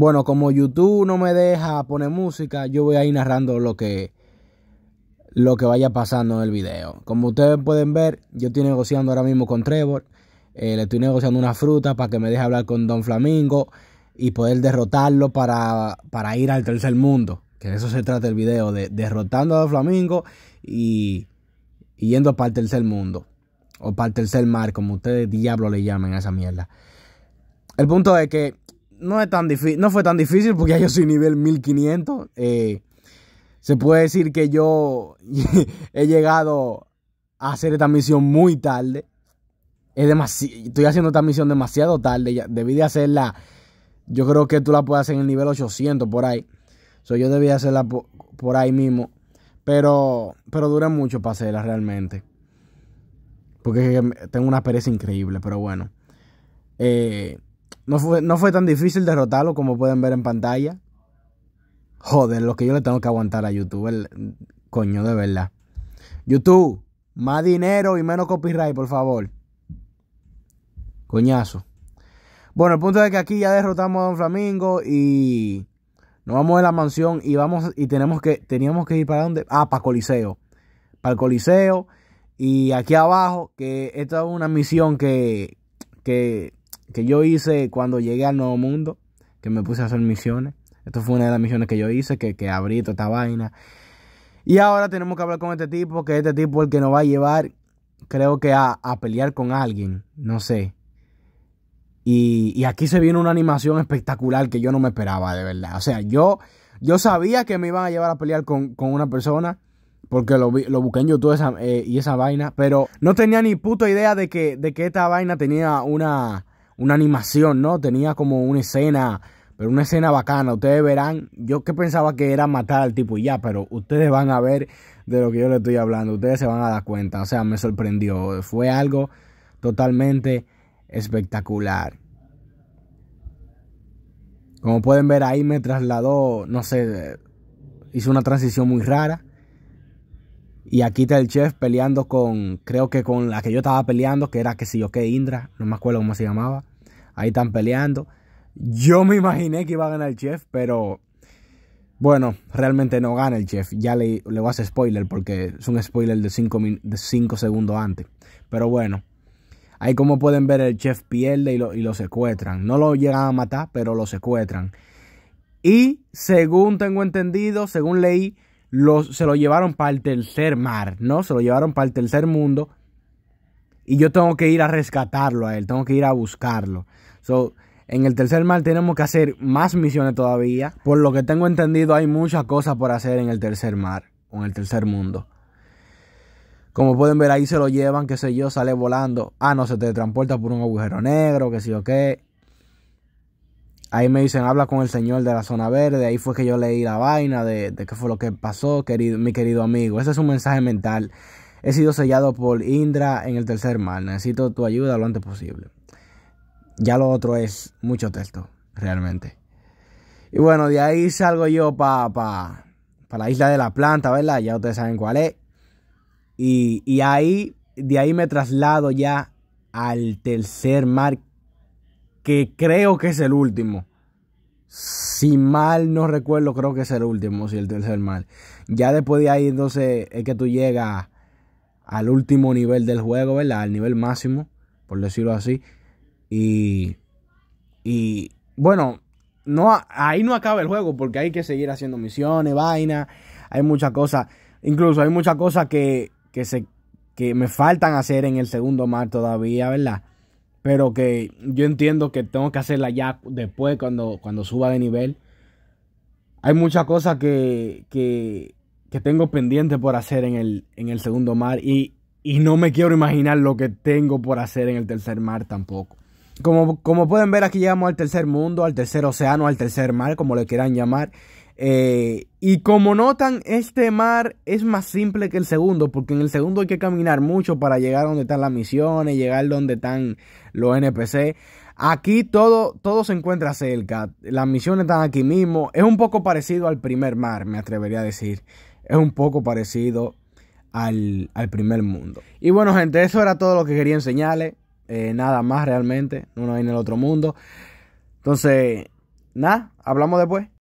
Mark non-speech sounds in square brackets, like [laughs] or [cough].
Bueno, como YouTube no me deja poner música, yo voy a ir narrando lo que, lo que vaya pasando en el video. Como ustedes pueden ver, yo estoy negociando ahora mismo con Trevor. Eh, le estoy negociando una fruta para que me deje hablar con Don Flamingo y poder derrotarlo para, para ir al tercer mundo. Que de eso se trata el video, de derrotando a Don Flamingo y, y yendo para el tercer mundo. O para el tercer mar, como ustedes diablo le llamen a esa mierda. El punto es que no, es tan no fue tan difícil porque ya yo soy nivel 1500. Eh, se puede decir que yo [laughs] he llegado a hacer esta misión muy tarde. Es estoy haciendo esta misión demasiado tarde. debí de hacerla. Yo creo que tú la puedes hacer en el nivel 800 por ahí. yo debí de hacerla por, ahí mismo. Pero, pero dura mucho para hacerla realmente. Porque tengo una pereza increíble, pero bueno. Eh, no fue, tan difícil derrotarlo como pueden ver en pantalla. Joder, lo que yo le tengo que aguantar a YouTube, el, coño, de verdad. YouTube, más dinero y menos copyright, por favor. Coñazo. Bueno, el punto es que aquí ya derrotamos a Don Flamingo y nos vamos de la mansión y vamos y tenemos que teníamos que ir para dónde? Ah, para Coliseo. Para el Coliseo y aquí abajo que esta es una misión que que que yo hice cuando llegué al Nuevo Mundo, que me puse a hacer misiones. Esto fue una de las misiones que yo hice, que, que abrí toda esta vaina. Y ahora tenemos que hablar con este tipo, que este tipo es el que nos va a llevar, creo que a, a pelear con alguien, no sé. Y, y, aquí se viene una animación espectacular que yo no me esperaba, de verdad. O sea, yo, yo sabía que me iban a llevar a pelear con, una persona, porque lo, vi, lo busqué en YouTube esa, eh, y esa vaina, pero no tenía ni puta idea de que, de que esta vaina tenía una una animación, ¿no? Tenía como una escena, pero una escena bacana. Ustedes verán, yo que pensaba que era matar al tipo y ya, pero ustedes van a ver de lo que yo le estoy hablando. Ustedes se van a dar cuenta. O sea, me sorprendió. Fue algo totalmente espectacular. Como pueden ver ahí me trasladó, no sé, hizo una transición muy rara. Y aquí está el chef peleando con, creo que con la que yo estaba peleando, que era que si yo qué, Indra, no me acuerdo cómo se llamaba. Ahí están peleando. Yo me imaginé que iba a ganar el chef, pero bueno, realmente no gana el chef. Ya le, le voy a hacer spoiler porque es un spoiler de 5 de cinco segundos antes. Pero bueno, ahí como pueden ver el chef pierde y lo, y lo secuestran. No lo llegan a matar, pero lo secuestran. Y según tengo entendido, según leí, se lo llevaron para el tercer mar, ¿no? Se lo llevaron para el tercer mundo. Y yo tengo que ir a rescatarlo a él, tengo que ir a buscarlo. en el tercer mar tenemos que hacer más misiones todavía. Por lo que tengo entendido, hay muchas cosas por hacer en el tercer mar, o en el tercer mundo. Como pueden ver, ahí se lo llevan, qué sé yo, sale volando. Ah, no, se te transporta por un agujero negro, que sé yo qué. Ahí me dicen, habla con el señor de la zona verde. Ahí fue que yo leí la vaina de, qué fue lo que pasó, querido, mi querido amigo. Ese es un mensaje mental. He sido sellado por Indra en el tercer mar. Necesito tu ayuda lo antes posible. Ya lo otro es mucho texto, realmente. Y bueno, de ahí salgo yo para la isla de la planta, ¿verdad? Ya ustedes saben cuál es. Y, ahí, de ahí me traslado ya al tercer mar que creo que es el último. Si mal no recuerdo, creo que es el último, si el tercer mal. Ya después de ahí, entonces, es que tú llegas al último nivel del juego, ¿verdad? Al nivel máximo, por decirlo así. Y, y bueno, no, ahí no acaba el juego porque hay que seguir haciendo misiones, vainas, hay muchas cosas, incluso hay muchas cosas que, que, se, que me faltan hacer en el segundo mar todavía, ¿verdad? Pero que yo entiendo que tengo que hacerla ya después cuando, cuando suba de nivel. Hay muchas cosas que, que, que tengo pendiente por hacer en el, en el segundo mar. Y, y no me quiero imaginar lo que tengo por hacer en el tercer mar tampoco. Como, como, pueden ver, aquí llegamos al tercer mundo, al tercer océano, al tercer mar, como le quieran llamar. Eh, y como notan, este mar es más simple que el segundo, porque en el segundo hay que caminar mucho para llegar donde están las misiones, llegar donde están los NPC. Aquí todo, todo se encuentra cerca, las misiones están aquí mismo. Es un poco parecido al primer mar, me atrevería a decir. Es un poco parecido al, primer mundo. Y bueno, gente, eso era todo lo que quería enseñarles. Eh, nada más realmente, uno en el otro mundo. Entonces, nada, hablamos después.